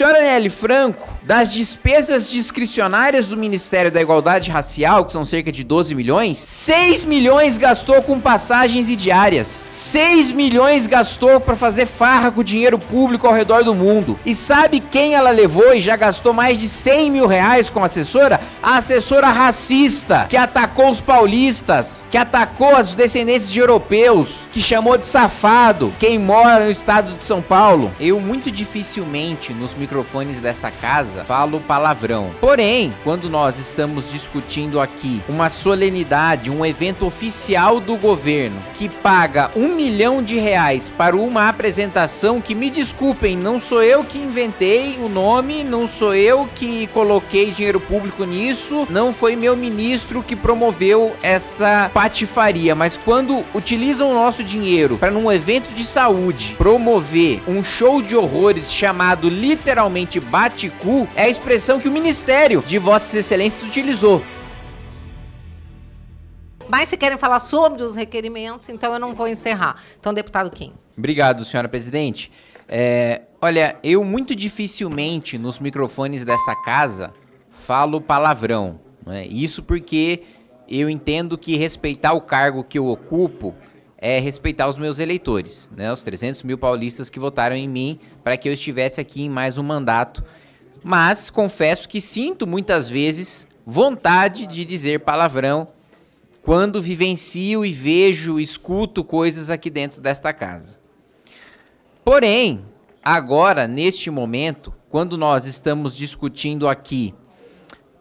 senhora Nelly Franco, das despesas discricionárias do Ministério da Igualdade Racial, que são cerca de 12 milhões, 6 milhões gastou com passagens e diárias. 6 milhões gastou para fazer farra com dinheiro público ao redor do mundo. E sabe quem ela levou e já gastou mais de 100 mil reais com a assessora? A assessora racista, que atacou os paulistas, que atacou os descendentes de europeus, que chamou de safado quem mora no estado de São Paulo. Eu muito dificilmente nos microfones microfones dessa casa, falo palavrão. Porém, quando nós estamos discutindo aqui uma solenidade, um evento oficial do governo que paga um milhão de reais para uma apresentação que, me desculpem, não sou eu que inventei o nome, não sou eu que coloquei dinheiro público nisso, não foi meu ministro que promoveu essa patifaria, mas quando utilizam o nosso dinheiro para num evento de saúde promover um show de horrores chamado literalmente literalmente bate cu é a expressão que o Ministério de Vossas Excelências utilizou. Mas se querem falar sobre os requerimentos, então eu não vou encerrar. Então, deputado Kim. Obrigado, senhora presidente. É, olha, eu muito dificilmente nos microfones dessa casa falo palavrão. Né? Isso porque eu entendo que respeitar o cargo que eu ocupo é respeitar os meus eleitores, né? Os 300 mil paulistas que votaram em mim para que eu estivesse aqui em mais um mandato. Mas confesso que sinto muitas vezes vontade de dizer palavrão quando vivencio e vejo, escuto coisas aqui dentro desta casa. Porém, agora, neste momento, quando nós estamos discutindo aqui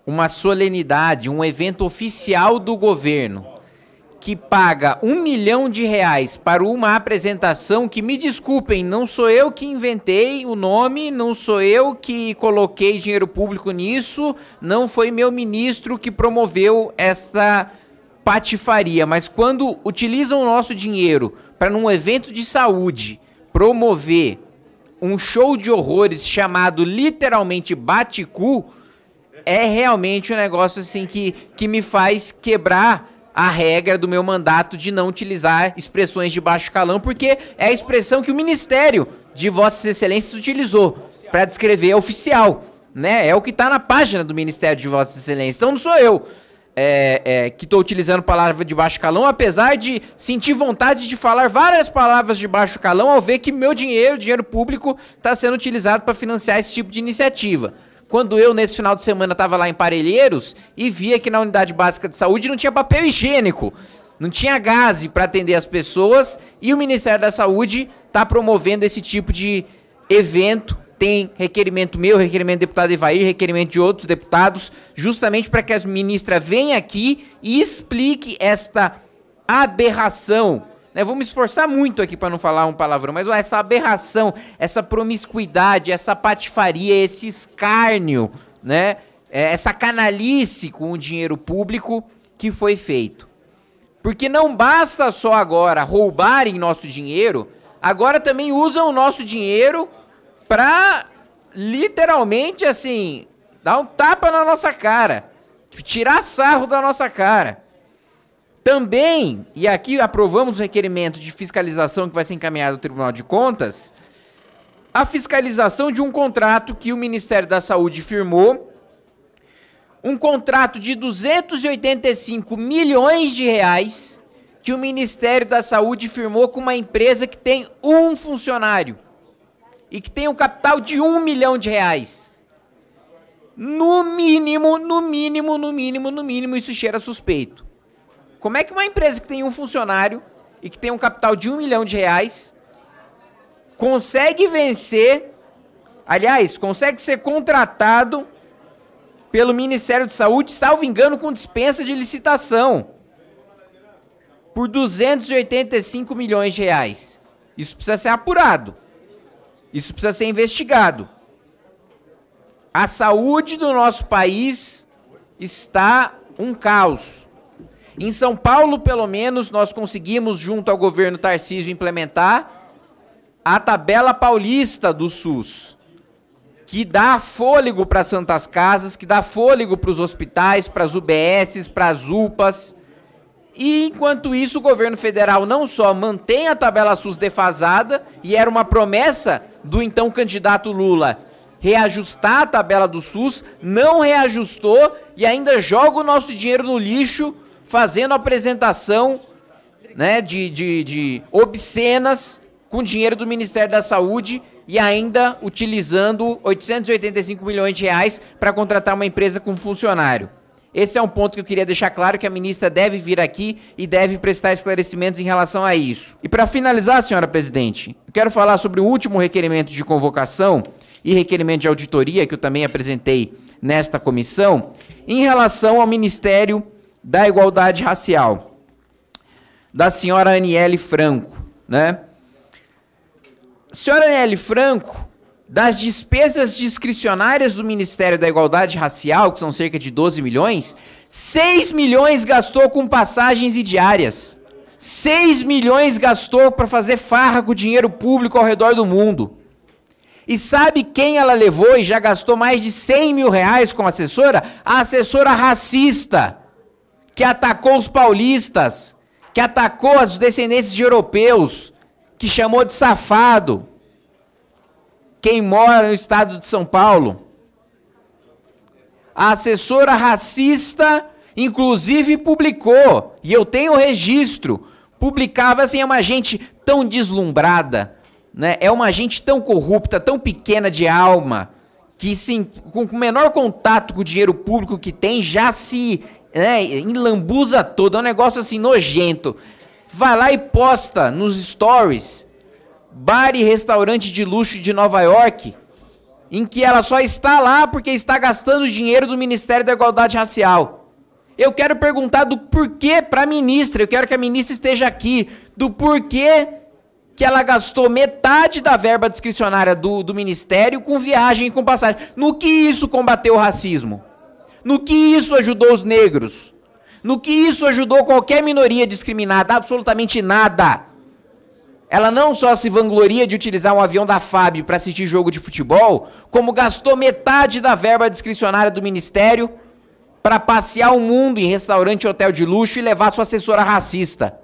uma solenidade, um evento oficial do governo, que paga um milhão de reais para uma apresentação que, me desculpem, não sou eu que inventei o nome, não sou eu que coloquei dinheiro público nisso, não foi meu ministro que promoveu esta patifaria. Mas quando utilizam o nosso dinheiro para, num evento de saúde, promover um show de horrores chamado literalmente Baticu, é realmente um negócio assim que, que me faz quebrar a regra do meu mandato de não utilizar expressões de baixo calão, porque é a expressão que o Ministério de Vossas Excelências utilizou para descrever, é oficial, né? É o que está na página do Ministério de Vossas Excelências. Então não sou eu. É, é, que estou utilizando palavra de baixo calão, apesar de sentir vontade de falar várias palavras de baixo calão ao ver que meu dinheiro, dinheiro público, está sendo utilizado para financiar esse tipo de iniciativa quando eu, nesse final de semana, estava lá em Parelheiros e via que na unidade básica de saúde não tinha papel higiênico, não tinha gás para atender as pessoas e o Ministério da Saúde está promovendo esse tipo de evento. Tem requerimento meu, requerimento do deputado Evair, requerimento de outros deputados, justamente para que a ministra venha aqui e explique esta aberração né, vou me esforçar muito aqui para não falar um palavrão, mas ó, essa aberração, essa promiscuidade, essa patifaria, esse escárnio, né, é, essa canalice com o dinheiro público que foi feito. Porque não basta só agora roubarem nosso dinheiro, agora também usam o nosso dinheiro para literalmente assim dar um tapa na nossa cara, tirar sarro da nossa cara. Também, e aqui aprovamos o requerimento de fiscalização que vai ser encaminhado ao Tribunal de Contas, a fiscalização de um contrato que o Ministério da Saúde firmou, um contrato de 285 milhões de reais que o Ministério da Saúde firmou com uma empresa que tem um funcionário e que tem um capital de um milhão de reais. No mínimo, no mínimo, no mínimo, no mínimo, isso cheira suspeito. Como é que uma empresa que tem um funcionário e que tem um capital de um milhão de reais consegue vencer, aliás, consegue ser contratado pelo Ministério de Saúde, salvo engano, com dispensa de licitação por 285 milhões de reais. Isso precisa ser apurado. Isso precisa ser investigado. A saúde do nosso país está um caos. Em São Paulo, pelo menos, nós conseguimos, junto ao governo Tarcísio, implementar a tabela paulista do SUS, que dá fôlego para as Santas Casas, que dá fôlego para os hospitais, para as UBSs, para as UPAs. E enquanto isso, o governo federal não só mantém a tabela SUS defasada, e era uma promessa do então candidato Lula reajustar a tabela do SUS, não reajustou e ainda joga o nosso dinheiro no lixo fazendo apresentação né, de, de, de obscenas com dinheiro do Ministério da Saúde e ainda utilizando 885 milhões de reais para contratar uma empresa com funcionário. Esse é um ponto que eu queria deixar claro que a ministra deve vir aqui e deve prestar esclarecimentos em relação a isso. E para finalizar, senhora presidente, eu quero falar sobre o último requerimento de convocação e requerimento de auditoria que eu também apresentei nesta comissão em relação ao Ministério da igualdade racial, da senhora Aniele Franco, né? Senhora Aniele Franco, das despesas discricionárias do Ministério da Igualdade Racial, que são cerca de 12 milhões, 6 milhões gastou com passagens e diárias. 6 milhões gastou para fazer farra com dinheiro público ao redor do mundo. E sabe quem ela levou e já gastou mais de 100 mil reais com a assessora? A assessora racista que atacou os paulistas, que atacou os descendentes de europeus, que chamou de safado quem mora no estado de São Paulo. A assessora racista, inclusive, publicou, e eu tenho registro, publicava assim, é uma gente tão deslumbrada, né? é uma gente tão corrupta, tão pequena de alma, que sim, com o menor contato com o dinheiro público que tem, já se né, enlambuza toda, é um negócio assim nojento. Vai lá e posta nos stories bar e restaurante de luxo de Nova York, em que ela só está lá porque está gastando dinheiro do Ministério da Igualdade Racial. Eu quero perguntar do porquê para a ministra, eu quero que a ministra esteja aqui, do porquê que ela gastou metade da verba discricionária do, do ministério com viagem e com passagem. No que isso combateu o racismo? No que isso ajudou os negros? No que isso ajudou qualquer minoria discriminada? Absolutamente nada. Ela não só se vangloria de utilizar um avião da FAB para assistir jogo de futebol, como gastou metade da verba discricionária do ministério para passear o mundo em restaurante, e hotel de luxo e levar sua assessora racista.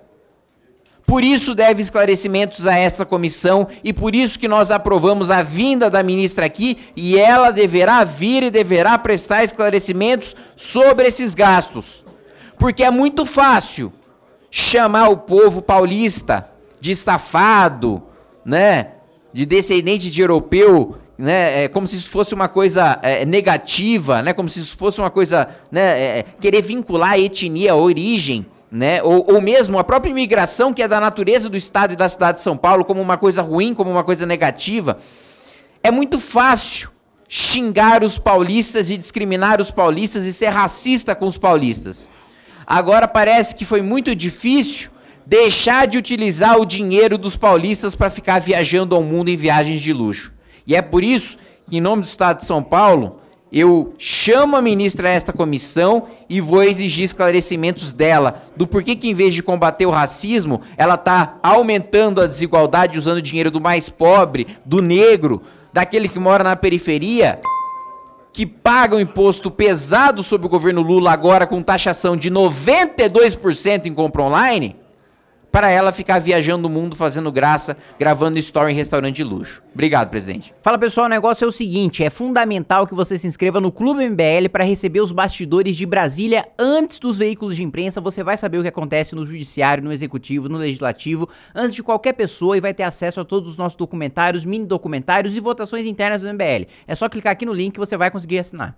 Por isso deve esclarecimentos a esta comissão e por isso que nós aprovamos a vinda da ministra aqui e ela deverá vir e deverá prestar esclarecimentos sobre esses gastos. Porque é muito fácil chamar o povo paulista de safado, né? De descendente de europeu, né? É como se isso fosse uma coisa é, negativa, né? Como se isso fosse uma coisa, né? É, é querer vincular a etnia, a origem né? Ou, ou mesmo a própria imigração, que é da natureza do Estado e da cidade de São Paulo, como uma coisa ruim, como uma coisa negativa. É muito fácil xingar os paulistas e discriminar os paulistas e ser racista com os paulistas. Agora parece que foi muito difícil deixar de utilizar o dinheiro dos paulistas para ficar viajando ao mundo em viagens de luxo. E é por isso que, em nome do Estado de São Paulo, eu chamo a ministra a esta comissão e vou exigir esclarecimentos dela do porquê que, em vez de combater o racismo, ela está aumentando a desigualdade usando o dinheiro do mais pobre, do negro, daquele que mora na periferia, que paga um imposto pesado sobre o governo Lula agora com taxação de 92% em compra online para ela ficar viajando o mundo fazendo graça, gravando story em restaurante de luxo. Obrigado, presidente. Fala pessoal, o negócio é o seguinte: é fundamental que você se inscreva no Clube MBL para receber os bastidores de Brasília antes dos veículos de imprensa. Você vai saber o que acontece no judiciário, no executivo, no legislativo, antes de qualquer pessoa e vai ter acesso a todos os nossos documentários, mini documentários e votações internas do MBL. É só clicar aqui no link que você vai conseguir assinar.